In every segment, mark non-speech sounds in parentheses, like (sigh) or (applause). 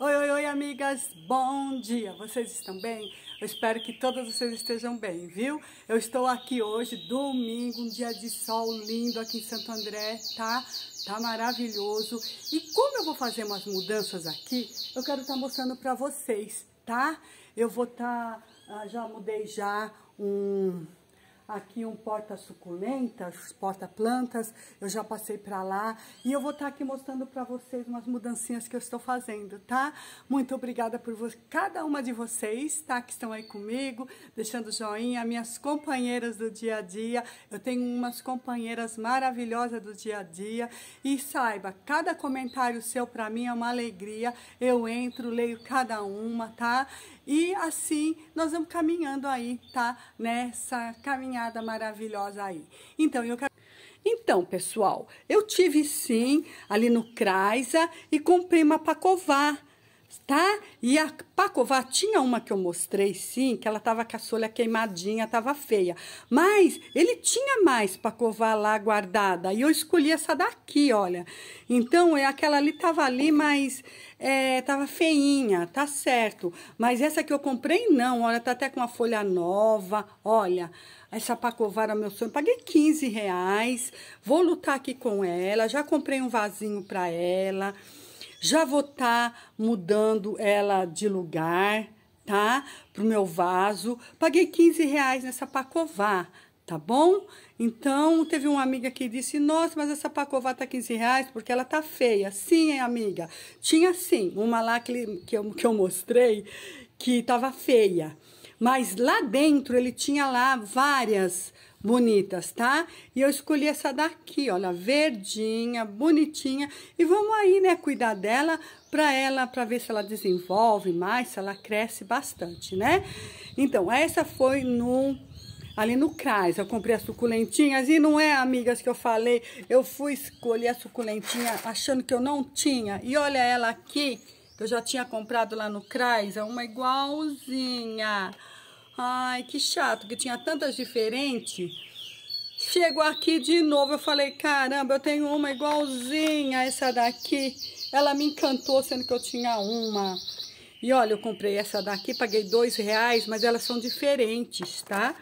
Oi, oi, oi, amigas! Bom dia! Vocês estão bem? Eu espero que todas vocês estejam bem, viu? Eu estou aqui hoje, domingo, um dia de sol lindo aqui em Santo André, tá? Tá maravilhoso. E como eu vou fazer umas mudanças aqui, eu quero estar tá mostrando para vocês, tá? Eu vou estar... Tá, ah, já mudei já um aqui um porta-suculentas, porta-plantas, eu já passei para lá e eu vou estar tá aqui mostrando para vocês umas mudancinhas que eu estou fazendo, tá? Muito obrigada por cada uma de vocês, tá? Que estão aí comigo, deixando joinha, minhas companheiras do dia a dia, eu tenho umas companheiras maravilhosas do dia a dia e saiba, cada comentário seu para mim é uma alegria, eu entro, leio cada uma, tá? E assim nós vamos caminhando aí, tá? Nessa caminhada maravilhosa aí. Então, eu quero então, pessoal, eu tive sim ali no Craisa e comprei uma Pacovar tá? E a Pacová tinha uma que eu mostrei, sim, que ela tava com a solha queimadinha, tava feia. Mas ele tinha mais Pacová lá guardada, e eu escolhi essa daqui, olha. Então, é aquela ali tava ali, mas é, tava feinha, tá certo. Mas essa que eu comprei, não, olha, tá até com uma folha nova, olha. Essa Pacová era meu sonho, paguei 15 reais, vou lutar aqui com ela, já comprei um vasinho pra ela... Já vou estar tá mudando ela de lugar, tá? Pro meu vaso. Paguei 15 reais nessa pacová, tá bom? Então, teve uma amiga que disse, nossa, mas essa pacová tá 15 reais porque ela tá feia. Sim, hein, amiga? Tinha sim, uma lá que, que, eu, que eu mostrei que tava feia. Mas lá dentro ele tinha lá várias bonitas, tá? E eu escolhi essa daqui, olha, verdinha, bonitinha. E vamos aí, né, cuidar dela para ela, para ver se ela desenvolve mais, se ela cresce bastante, né? Então, essa foi no ali no CRAS. Eu comprei as suculentinhas e não é, amigas, que eu falei, eu fui escolher a suculentinha achando que eu não tinha. E olha ela aqui, que eu já tinha comprado lá no CRAS, é uma igualzinha. Ai, que chato, que tinha tantas diferentes. Chego aqui de novo, eu falei, caramba, eu tenho uma igualzinha essa daqui. Ela me encantou, sendo que eu tinha uma. E olha, eu comprei essa daqui, paguei dois reais, mas elas são diferentes, tá?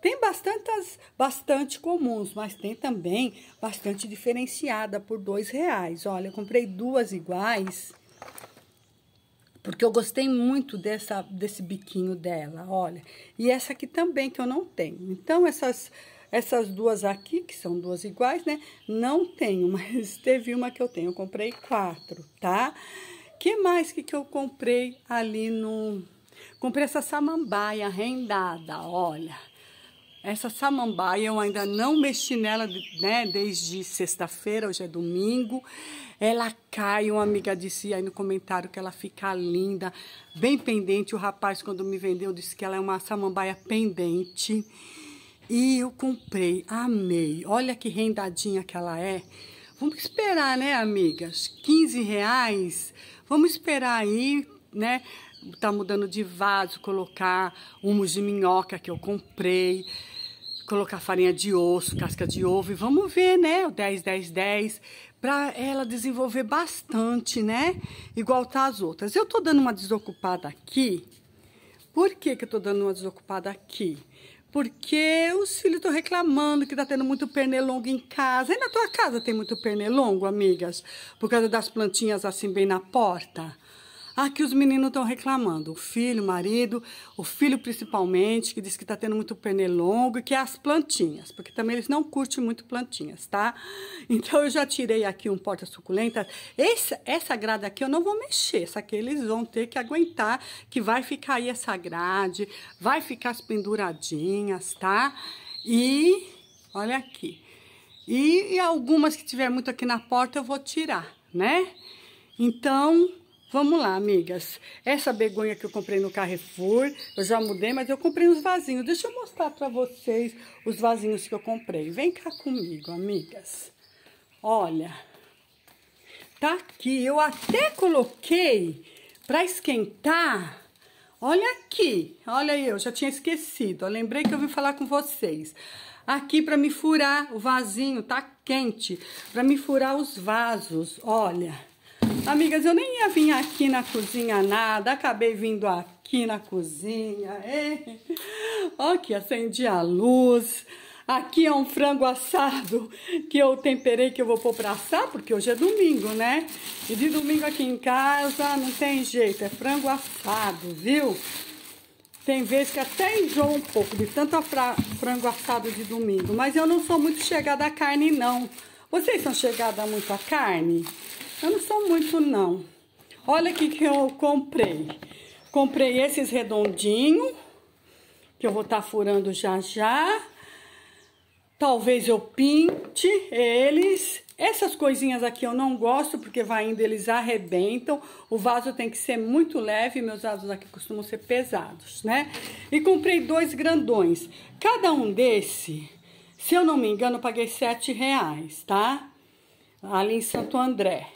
Tem bastantes, bastante comuns, mas tem também bastante diferenciada por dois reais. Olha, eu comprei duas iguais porque eu gostei muito dessa, desse biquinho dela, olha. E essa aqui também, que eu não tenho. Então, essas, essas duas aqui, que são duas iguais, né? Não tenho, (laughs) mas teve uma que eu tenho. Eu comprei quatro, tá? que mais que, que eu comprei ali no... Comprei essa samambaia rendada, olha. Essa samambaia eu ainda não mexi nela, né, desde sexta-feira, hoje é domingo. Ela cai, uma amiga disse aí no comentário que ela fica linda, bem pendente. O rapaz, quando me vendeu, disse que ela é uma samambaia pendente. E eu comprei, amei. Olha que rendadinha que ela é. Vamos esperar, né, amigas? 15 reais. Vamos esperar aí, né? tá mudando de vaso, colocar humus de minhoca que eu comprei, colocar farinha de osso, casca de ovo e vamos ver, né? O 10, 10, 10, para ela desenvolver bastante, né? Igual tá as outras. Eu tô dando uma desocupada aqui. Por que que eu tô dando uma desocupada aqui? Porque os filhos estão reclamando que tá tendo muito pernilongo em casa. E na tua casa tem muito pernilongo, amigas? Por causa das plantinhas assim bem na porta? Aqui os meninos estão reclamando, o filho, o marido, o filho principalmente, que diz que está tendo muito pernilongo, que é as plantinhas, porque também eles não curtem muito plantinhas, tá? Então eu já tirei aqui um porta suculenta. Essa, essa grade aqui eu não vou mexer, só que eles vão ter que aguentar, que vai ficar aí essa grade, vai ficar as penduradinhas, tá? E olha aqui. E, e, algumas que tiver muito aqui na porta eu vou tirar, né? Então, Vamos lá, amigas. Essa begonha que eu comprei no Carrefour, eu já mudei, mas eu comprei uns vasinhos. Deixa eu mostrar pra vocês os vasinhos que eu comprei. Vem cá comigo, amigas. Olha, tá aqui. Eu até coloquei pra esquentar. Olha aqui. Olha aí, eu já tinha esquecido. Eu lembrei que eu vim falar com vocês. Aqui pra me furar o vasinho, tá quente. Pra me furar os vasos, olha. Olha. Amigas, eu nem ia vir aqui na cozinha nada, acabei vindo aqui na cozinha. Ei. (laughs) Ó que acendi a luz. Aqui é um frango assado que eu temperei, que eu vou pôr pra assar, porque hoje é domingo, né? E de domingo aqui em casa não tem jeito, é frango assado, viu? Tem vezes que até enjoa um pouco de tanto frango assado de domingo. Mas eu não sou muito chegada à carne, não. Vocês são chegada muito à carne? Eu não sou muito, não. Olha aqui que eu comprei. Comprei esses redondinhos, que eu vou estar tá furando já já. Talvez eu pinte eles. Essas coisinhas aqui eu não gosto, porque vai indo, eles arrebentam. O vaso tem que ser muito leve, meus vasos aqui costumam ser pesados, né? E comprei dois grandões. Cada um desse, se eu não me engano, eu paguei sete reais, tá? Ali em Santo André.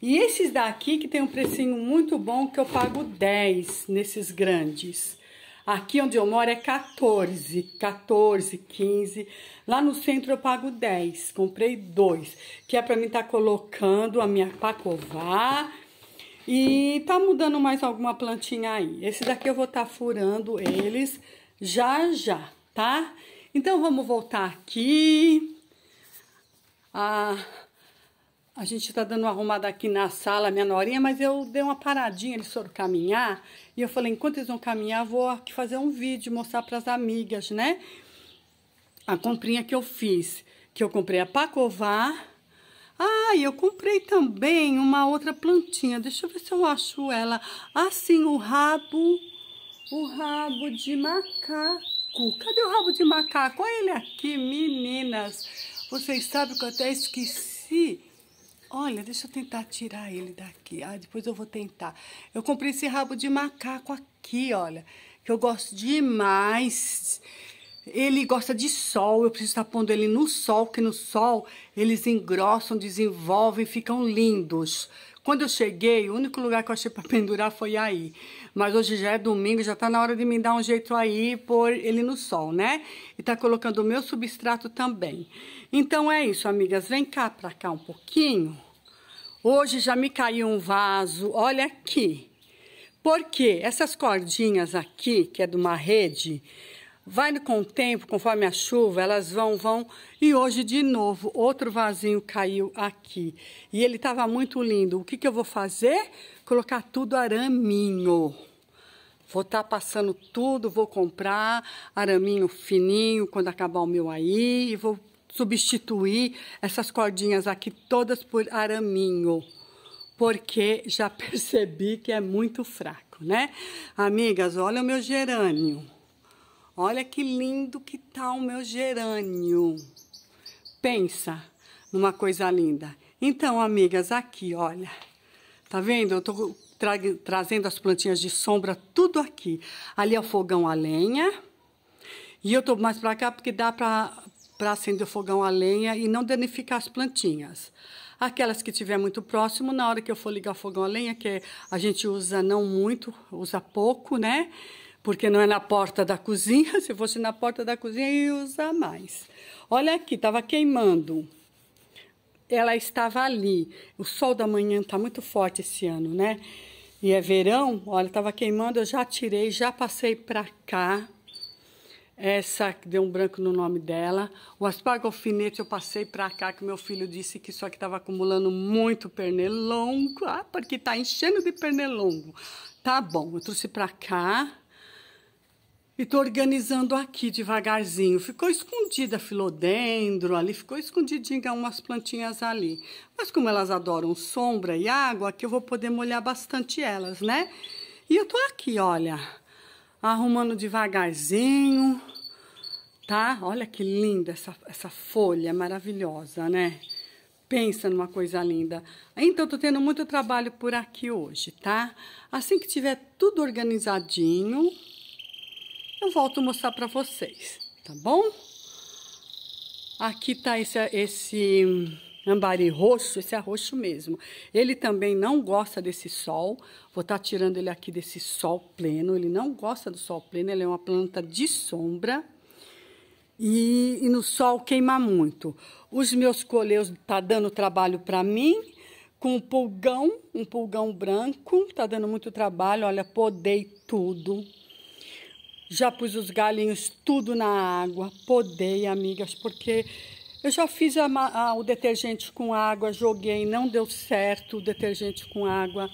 E esses daqui que tem um precinho muito bom, que eu pago 10 nesses grandes. Aqui onde eu moro é 14, 14, 15. Lá no centro eu pago 10, comprei dois. Que é pra mim estar tá colocando a minha pacová e tá mudando mais alguma plantinha aí. Esse daqui eu vou estar tá furando eles já já, tá? Então vamos voltar aqui. Ah, a gente está dando uma arrumada aqui na sala, minha norinha, mas eu dei uma paradinha, eles foram caminhar. E eu falei, enquanto eles vão caminhar, vou aqui fazer um vídeo, mostrar para as amigas, né? A comprinha que eu fiz, que eu comprei a pacovar Ah, e eu comprei também uma outra plantinha, deixa eu ver se eu acho ela. Assim, o rabo, o rabo de macaco. Cadê o rabo de macaco? Olha ele aqui, meninas. Vocês sabem que eu até esqueci Olha, deixa eu tentar tirar ele daqui. Ah, depois eu vou tentar. Eu comprei esse rabo de macaco aqui, olha, que eu gosto demais. Ele gosta de sol, eu preciso estar pondo ele no sol, que no sol eles engrossam, desenvolvem, ficam lindos. Quando eu cheguei, o único lugar que eu achei para (laughs) pendurar foi aí. Mas hoje já é domingo, já está na hora de me dar um jeito aí e pôr ele no sol, né? E tá colocando o meu substrato também. Então é isso, amigas. Vem cá para cá um pouquinho. Hoje já me caiu um vaso. Olha aqui. Porque essas cordinhas aqui, que é de uma rede, Vai com o tempo, conforme a chuva, elas vão, vão. E hoje, de novo, outro vasinho caiu aqui. E ele estava muito lindo. O que, que eu vou fazer? Colocar tudo araminho. Vou estar tá passando tudo, vou comprar araminho fininho quando acabar o meu aí. E vou substituir essas cordinhas aqui todas por araminho. Porque já (laughs) percebi que é muito fraco, né? Amigas, olha o meu gerânio Olha que lindo que tá o meu gerânio. Pensa numa coisa linda. Então, amigas, aqui, olha. Tá vendo? Eu tô tra trazendo as plantinhas de sombra tudo aqui. Ali é o fogão a lenha. E eu tô mais pra cá porque dá pra, pra acender o fogão a lenha e não danificar as plantinhas. Aquelas que tiver muito próximo, na hora que eu for ligar o fogão a lenha, que a gente usa não muito, usa pouco, né? porque não é na porta da cozinha. (laughs) Se fosse na porta da cozinha, ia usar mais. Olha aqui, estava queimando. Ela estava ali. O sol da manhã está muito forte esse ano, né? E é verão, olha, estava queimando, eu já tirei, já passei para cá. Essa que deu um branco no nome dela. O aspargo alfinete eu passei para cá, que meu filho disse que isso aqui estava acumulando muito pernilongo. Ah, porque está enchendo de pernilongo. Tá bom, eu trouxe para cá e tô organizando aqui devagarzinho. Ficou escondida filodendro ali, ficou escondidinha umas plantinhas ali. Mas como elas adoram sombra e água, aqui eu vou poder molhar bastante elas, né? E eu tô aqui, olha, arrumando devagarzinho, tá? Olha que linda essa, essa folha maravilhosa, né? Pensa numa coisa linda. Então, tô tendo muito trabalho por aqui hoje, tá? Assim que tiver tudo organizadinho, eu volto mostrar para vocês, tá bom? Aqui tá esse, esse ambari roxo, esse é roxo mesmo. Ele também não gosta desse sol, vou estar tá tirando ele aqui desse sol pleno, ele não gosta do sol pleno, ele é uma planta de sombra. E, e no sol queima muito. Os meus coleus tá dando trabalho para mim, com um pulgão, um pulgão branco, tá dando muito trabalho, olha, podei tudo, já pus os galinhos tudo na água. Podei, amigas, porque eu já fiz a, a, o detergente com água, joguei, não deu certo o detergente com água.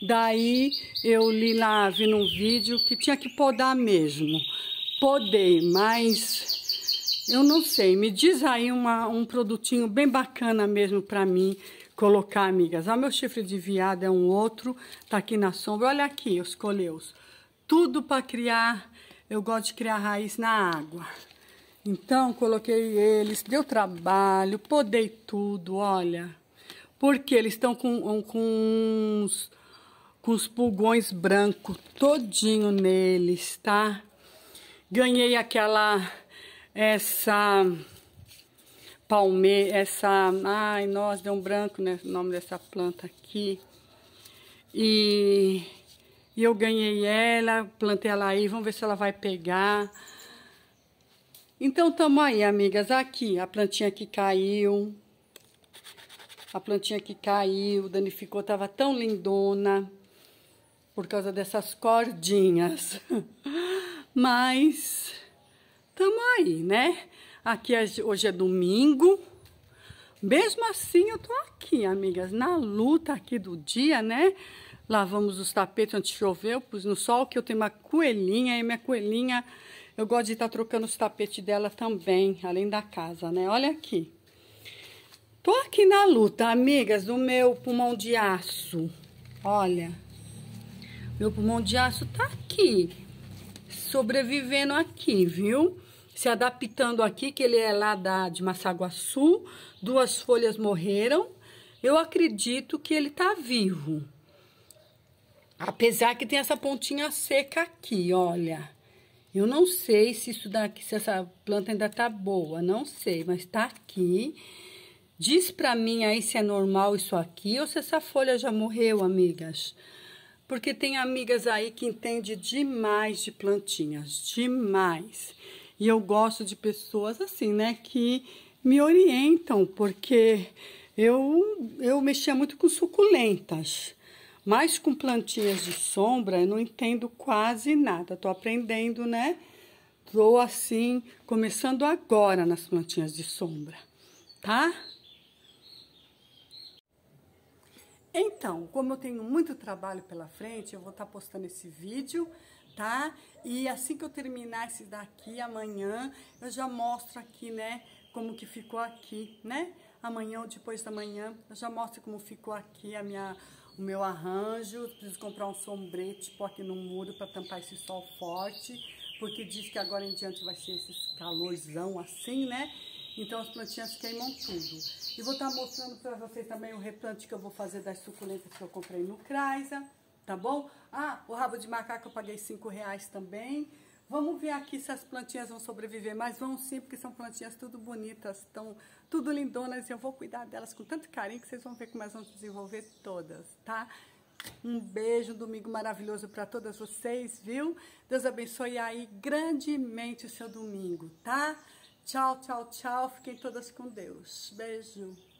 Daí eu li lá, vi num vídeo que tinha que podar mesmo. Podei, mas eu não sei. Me diz aí uma, um produtinho bem bacana mesmo para mim colocar, amigas. Ah, meu chifre de viado é um outro, tá aqui na sombra. Olha aqui os coleus. Tudo para criar eu gosto de criar raiz na água. Então, coloquei eles, deu trabalho, podei tudo, olha. Porque eles estão com, com, uns, com os pulgões brancos todinho neles, tá? Ganhei aquela, essa palmeira, essa, ai, nossa, deu um branco, né, o nome dessa planta aqui. E e eu ganhei ela, plantei ela aí, vamos ver se ela vai pegar. Então, tamo aí, amigas. Aqui, a plantinha que caiu. A plantinha que caiu, danificou, tava tão lindona. Por causa dessas cordinhas. (laughs) Mas, tamo aí, né? Aqui, é, hoje é domingo. Mesmo assim, eu tô aqui, amigas, na luta aqui do dia, né? Lavamos os tapetes antes de chover, eu pus no sol, que eu tenho uma coelhinha, e minha coelhinha, eu gosto de estar tá trocando os tapetes dela também, além da casa, né? Olha aqui. Tô aqui na luta, amigas, do meu pulmão de aço. Olha, meu pulmão de aço tá aqui, sobrevivendo aqui, viu? Se adaptando aqui, que ele é lá da, de Massaguaçu, duas folhas morreram. Eu acredito que ele tá vivo. Apesar que tem essa pontinha seca aqui, olha. Eu não sei se isso daqui, se essa planta ainda tá boa, não sei, mas tá aqui. Diz pra mim aí se é normal isso aqui ou se essa folha já morreu, amigas. Porque tem amigas aí que entende demais de plantinhas, demais. E eu gosto de pessoas assim, né, que me orientam, porque eu, eu mexia muito com suculentas. Mas com plantinhas de sombra eu não entendo quase nada. Tô aprendendo, né? Tô assim, começando agora nas plantinhas de sombra, tá? Então, como eu tenho muito trabalho pela frente, eu vou estar tá postando esse vídeo, tá? E assim que eu terminar esse daqui amanhã, eu já mostro aqui, né, como que ficou aqui, né? Amanhã ou depois da manhã, eu já mostro como ficou aqui a minha o meu arranjo. Preciso comprar um sombrete, pôr aqui no muro para tampar esse sol forte, porque diz que agora em diante vai ser esse calorzão assim, né? Então as plantinhas queimam tudo. E vou estar tá mostrando para vocês também o replante que eu vou fazer das suculentas que eu comprei no Kraisa, tá bom? Ah, o rabo de macaco eu paguei 5 reais também. Vamos ver aqui se as plantinhas vão sobreviver, mas vão sim, porque são plantinhas tudo bonitas, estão tudo lindonas e eu vou cuidar delas com tanto carinho que vocês vão ver como elas vão se desenvolver todas, tá? Um beijo, um domingo maravilhoso para todas vocês, viu? Deus abençoe aí grandemente o seu domingo, tá? Tchau, tchau, tchau. Fiquem todas com Deus. Beijo.